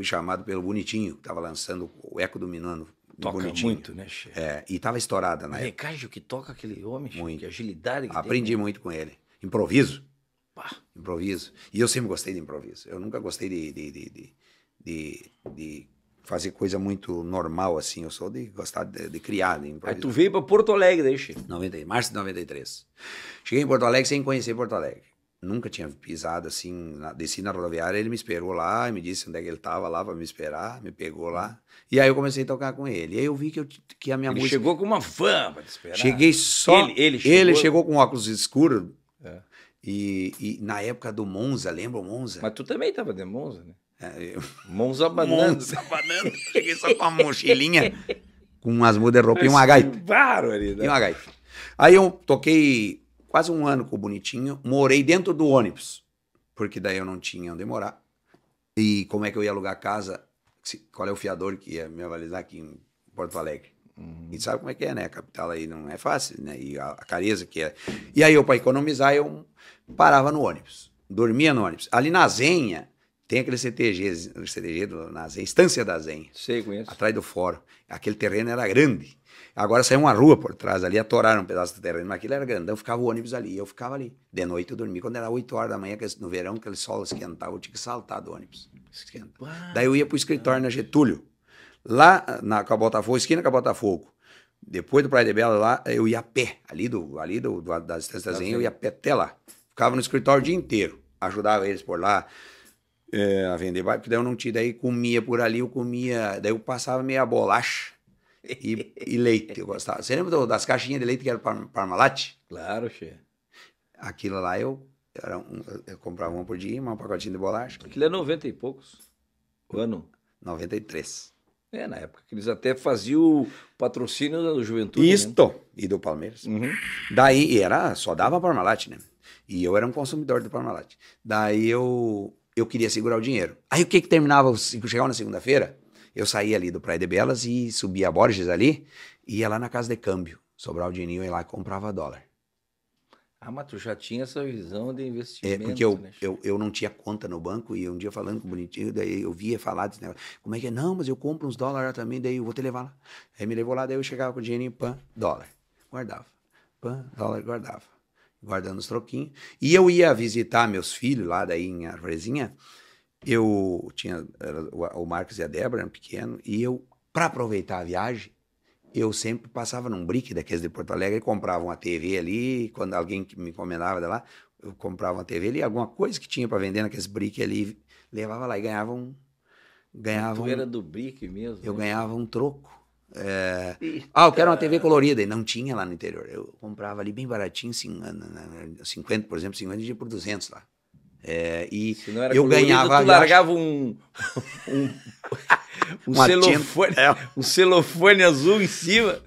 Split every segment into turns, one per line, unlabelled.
fui chamado pelo Bonitinho, que estava lançando o Eco Dominando. Do toca Bonitinho. muito, né, chefe? É, e estava estourada na época. Recajo que toca aquele homem, muito. que agilidade que Aprendi tem, né? muito né? com ele. Improviso. Pá. Improviso. E eu sempre gostei de improviso. Eu nunca gostei de, de, de, de, de fazer coisa muito normal, assim. Eu sou de gostar de, de criar, de improviso. Aí tu veio para Porto Alegre, deixa. Né, março de 93. Cheguei em Porto Alegre sem conhecer Porto Alegre nunca tinha pisado assim, na, desci na rodoviária, ele me esperou lá e me disse onde é que ele estava lá para me esperar, me pegou lá. E aí eu comecei a tocar com ele. E aí eu vi que, eu, que a minha ele música... chegou com uma fama para te esperar. Cheguei só... Ele, ele, chegou... ele chegou com óculos escuros. É. E, e, na época do Monza, lembra o Monza? Mas tu também estava de Monza, né? É, eu... Monza banana. Monza banana. Cheguei só com uma mochilinha, com umas mudas de roupa e uma gaita. né E uma gaita. Aí eu toquei quase um ano com o Bonitinho, morei dentro do ônibus, porque daí eu não tinha onde morar. E como é que eu ia alugar casa? Qual é o fiador que ia me avalizar aqui em Porto Alegre? Uhum. E sabe como é que é, né? A capital aí não é fácil, né? E a, a careza que é. E aí eu, para economizar, eu parava no ônibus, dormia no ônibus. Ali na Zenha, tem aquele CTG, o CTG do, na Zen, Estância da Zen. Sei, conheço. Atrás do fórum. Aquele terreno era grande. Agora saiu uma rua por trás ali, atoraram um pedaço do terreno, mas aquilo era grandão, ficava o ônibus ali, eu ficava ali. De noite eu dormi. Quando era 8 horas da manhã, no verão, aquele sol esquentava, eu tinha que saltar do ônibus. Esquenta. Daí eu ia pro escritório na Getúlio, lá na com a Botafogo, esquina com a Botafogo. Depois do Praia de Bela, lá eu ia a pé, ali, do, ali do, do, da Estância da Zen, eu ia a pé até lá. Ficava no escritório o dia inteiro, ajudava eles por lá é, a vender bairro, porque daí eu não tinha, daí comia por ali, eu comia, daí eu passava meia bolacha e, e leite, eu gostava. Você lembra das caixinhas de leite que era Parmalat? Claro, che. Aquilo lá eu, era um, eu comprava uma por dia, um pacotinho de bolacha. Aquilo é 90 e poucos, o ano? 93. É, na época que eles até faziam o patrocínio da Juventude. Né? Isto! Né? E do Palmeiras. Uhum. Daí, era, só dava Parmalat, né? E eu era um consumidor do Parmalat. Daí eu eu queria segurar o dinheiro. Aí o que que terminava, chegava na segunda-feira, eu saía ali do Praia de Belas e subia a Borges ali, ia lá na casa de câmbio, sobrava o dinheirinho, e lá comprava dólar. Ah, mas tu já tinha essa visão de investimento, É, porque eu, né? eu, eu não tinha conta no banco e um dia falando com o Bonitinho, daí eu via falar desse negócio. Como é que é? Não, mas eu compro uns dólares também, daí eu vou te levar lá. Aí me levou lá, daí eu chegava com o dinheirinho, pã, dólar. Guardava. Pã, dólar, guardava guardando os troquinhos. E eu ia visitar meus filhos lá daí em Arvorezinha. Eu tinha o Marcos e a Débora, pequeno, e eu, para aproveitar a viagem, eu sempre passava num brick daqueles de Porto Alegre e comprava uma TV ali, quando alguém me encomendava de lá, eu comprava uma TV ali, alguma coisa que tinha para vender naqueles brick ali, levava lá e ganhava um ganhava tu um, era do brick mesmo? Eu né? ganhava um troco. É... Ah, eu quero uma TV colorida. E não tinha lá no interior. Eu comprava ali bem baratinho, 50, por exemplo, 50 dias por 200 lá. É, e eu colorido, ganhava. Tu largava um. um, um, celofone, é. um celofone azul em cima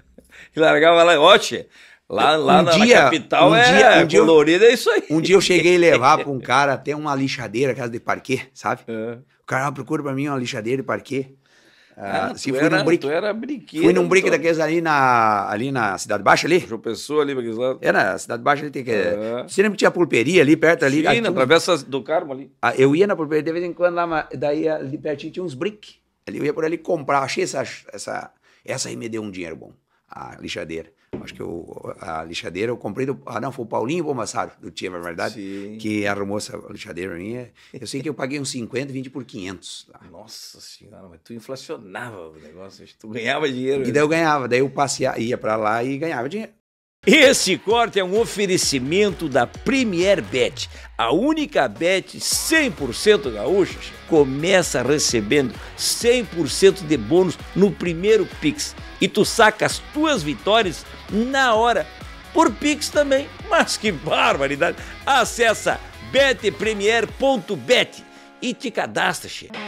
e largava lá. Ótimo! Lá, lá um na, dia, na capital um é, dia, um colorido, eu, é isso aí. Um dia eu cheguei a levar para um cara até uma lixadeira, casa de parquet, sabe? É. O cara procura para mim uma lixadeira de parquet. Ah, ah fui era, num brick. Tu era brinquedo. Fui num brick então. daqueles ali na, ali na Cidade Baixa ali. João Pessoa ali, aqueles lá. Era, Cidade Baixa ali tem que... É. Você lembra que tinha pulperia ali perto ali? Sim, na Travessa do Carmo ali. Ah, eu ia na pulperia de vez em quando lá, mas daí ali pertinho tinha uns brick. eu ia por ali comprar, achei essa, essa, essa aí me deu um dinheiro bom a lixadeira. Acho que eu, a lixadeira eu comprei do. Ah, não, foi o Paulinho Bombassaro, do Tia, é verdade? Sim. Que arrumou essa lixadeira minha. É, eu sei que eu paguei uns 50, 20 por 500. Lá. Nossa senhora, mas tu inflacionava o negócio, tu ganhava dinheiro. E daí eu né? ganhava, daí eu passeava, ia para lá e ganhava dinheiro. Esse corte é um oferecimento da Premier Bet, a única bet 100% gaúcha. Começa recebendo 100% de bônus no primeiro Pix e tu saca as tuas vitórias na hora por Pix também. Mas que barbaridade! Acessa betpremier.bet e te cadastra, chefe.